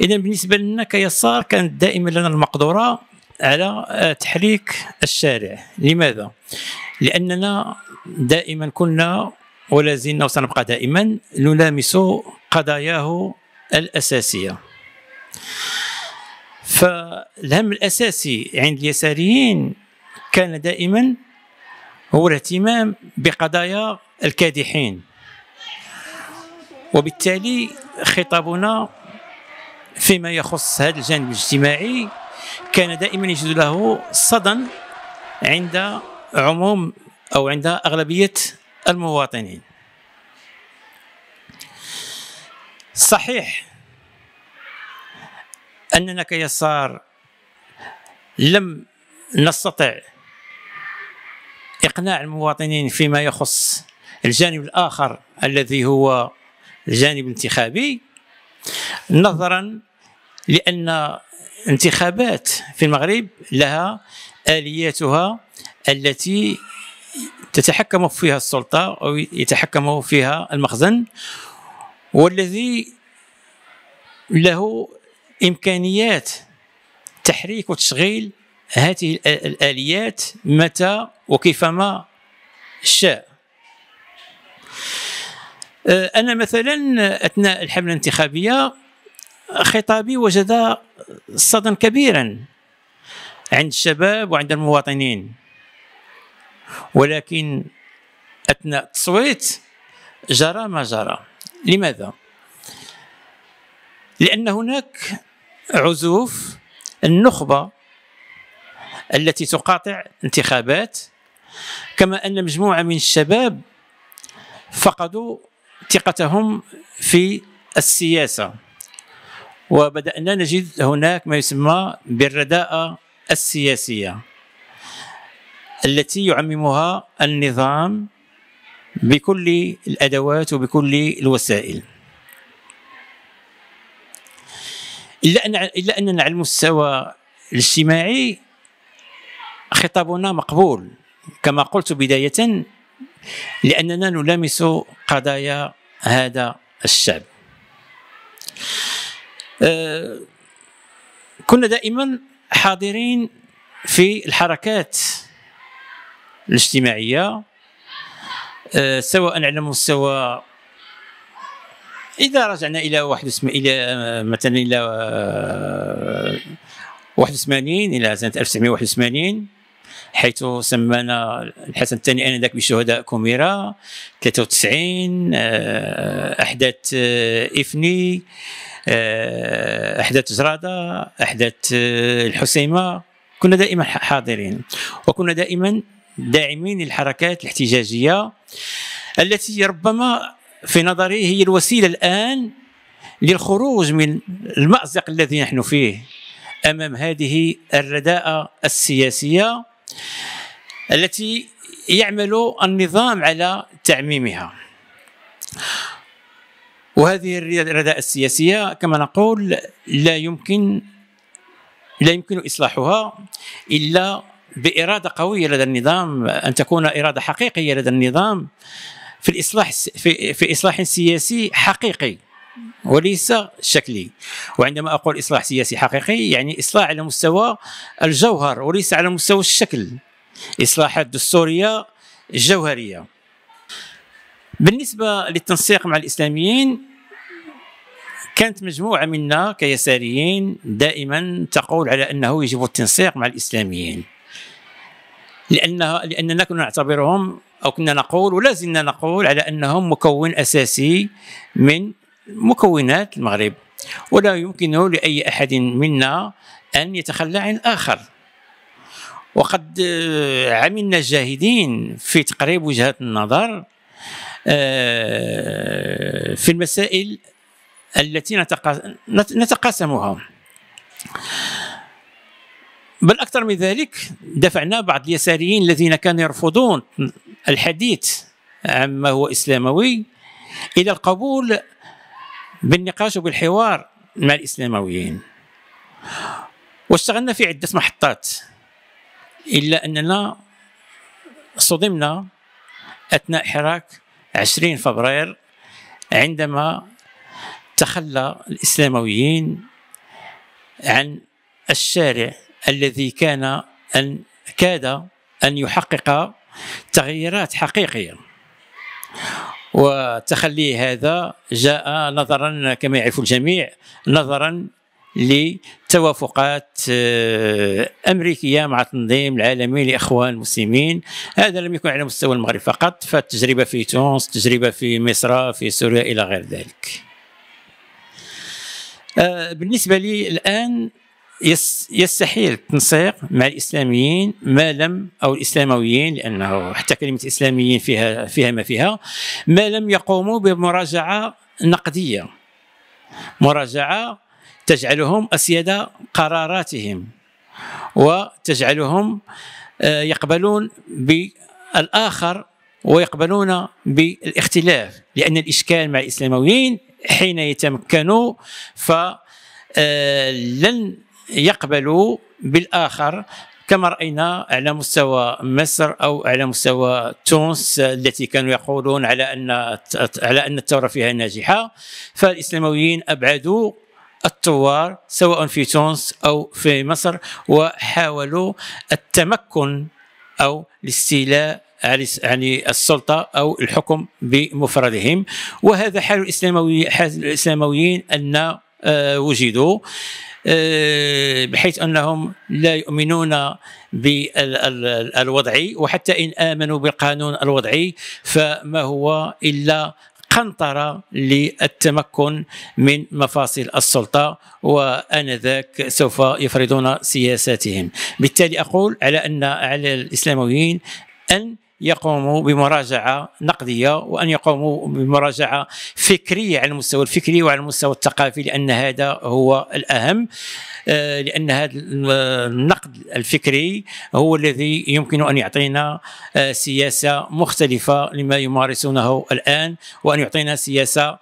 اذا بالنسبه لنا كيسار كانت دائما لنا المقدره على آه، تحريك الشارع لماذا لاننا دائما كنا ولا زلنا وسنبقى دائما نلامس قضاياه الاساسيه فالهم الاساسي عند اليساريين كان دائما هو الاهتمام بقضايا الكادحين وبالتالي خطابنا فيما يخص هذا الجانب الاجتماعي كان دائما يجد له صدى عند عموم او عند اغلبيه المواطنين صحيح اننا كيسار لم نستطع اقناع المواطنين فيما يخص الجانب الاخر الذي هو الجانب الانتخابي نظرا لأن انتخابات في المغرب لها آلياتها التي تتحكم فيها السلطة أو يتحكم فيها المخزن والذي له إمكانيات تحريك وتشغيل هذه الآليات متى وكيفما شاء آه، أنا مثلا أثناء الحملة الانتخابية خطابي وجد صدى كبيرا عند الشباب وعند المواطنين ولكن اثناء التصويت جرى ما جرى لماذا لان هناك عزوف النخبه التي تقاطع انتخابات كما ان مجموعه من الشباب فقدوا ثقتهم في السياسه وبدأنا نجد هناك ما يسمى بالرداءة السياسية التي يعممها النظام بكل الأدوات وبكل الوسائل إلا أن إلا أننا على المستوى الاجتماعي خطابنا مقبول كما قلت بداية لأننا نلامس قضايا هذا الشعب آه، كنا دائما حاضرين في الحركات الاجتماعيه آه، سواء على مستوى اذا رجعنا الى واحد الى آه، مثلا الى 81 الى سنه 1981 حيث سمانا الحسن الثاني انذاك بشهداء كوميرا 93 احداث افني آه، احداث زرادة احداث الحسيمة كنا دائما حاضرين وكنا دائما داعمين للحركات الاحتجاجية التي ربما في نظري هي الوسيلة الآن للخروج من المأزق الذي نحن فيه أمام هذه الرداءة السياسية التي يعمل النظام على تعميمها وهذه الرداء السياسية كما نقول لا يمكن لا يمكن إصلاحها إلا بإرادة قوية لدى النظام أن تكون إرادة حقيقية لدى النظام في الإصلاح في, في إصلاح سياسي حقيقي وليس شكلي وعندما أقول إصلاح سياسي حقيقي يعني إصلاح على مستوى الجوهر وليس على مستوى الشكل إصلاحات دستورية جوهرية بالنسبة للتنسيق مع الإسلاميين كانت مجموعة منا كيساريين دائما تقول على أنه يجب التنسيق مع الإسلاميين لأنها لأننا كنا نعتبرهم أو كنا نقول ولا زلنا نقول على أنهم مكون أساسي من مكونات المغرب ولا يمكن لأي أحد منا أن يتخلى عن الآخر وقد آه، عملنا جاهدين في تقريب وجهات النظر آه، في المسائل التي نتقاسمها بل أكثر من ذلك دفعنا بعض اليساريين الذين كانوا يرفضون الحديث عما هو إسلاموي إلى القبول بالنقاش وبالحوار مع الإسلامويين واشتغلنا في عدة محطات إلا أننا صدمنا أثناء حراك 20 فبراير عندما تخلى الإسلامويين عن الشارع الذي كان أن كاد أن يحقق تغييرات حقيقية وتخلي هذا جاء نظرا كما يعرف الجميع نظرا لتوافقات آه، أمريكية مع التنظيم العالمي لإخوان المسلمين هذا لم يكن على مستوى المغرب فقط فالتجربة في تونس تجربة في مصر في سوريا إلى غير ذلك آه، بالنسبه لي الان يستحيل التنسيق مع الاسلاميين ما لم او الاسلامويين لانه حتى كلمه اسلاميين فيها فيها ما فيها ما لم يقوموا بمراجعه نقديه مراجعه تجعلهم اسياد قراراتهم وتجعلهم آه، يقبلون بالاخر ويقبلون بالاختلاف لان الاشكال مع الاسلاميين حين يتمكنوا فلن آه، يقبلوا بالآخر كما راينا على مستوى مصر او على مستوى تونس التي كانوا يقولون على ان على ان الثوره فيها ناجحه فالإسلامويين ابعدوا الثوار سواء في تونس او في مصر وحاولوا التمكن او الاستيلاء يعني السلطه او الحكم بمفردهم وهذا حال الاسلاموي حال الاسلامويين ان آه، وجدوا آه، بحيث انهم لا يؤمنون بالوضعي وحتى ان امنوا بالقانون الوضعي فما هو الا قنطرة للتمكن من مفاصل السلطة وآنذاك سوف يفرضون سياساتهم بالتالي أقول على أن على الإسلاميين أن يقوموا بمراجعه نقديه وان يقوموا بمراجعه فكريه على المستوى الفكري وعلى المستوى الثقافي لان هذا هو الاهم آه، لان هذا النقد الفكري هو الذي يمكن ان يعطينا آه، سياسه مختلفه لما يمارسونه الان وان يعطينا سياسه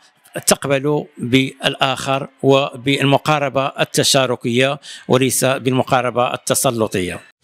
تقبل بالاخر وبالمقاربه التشاركيه وليس بالمقاربه التسلطيه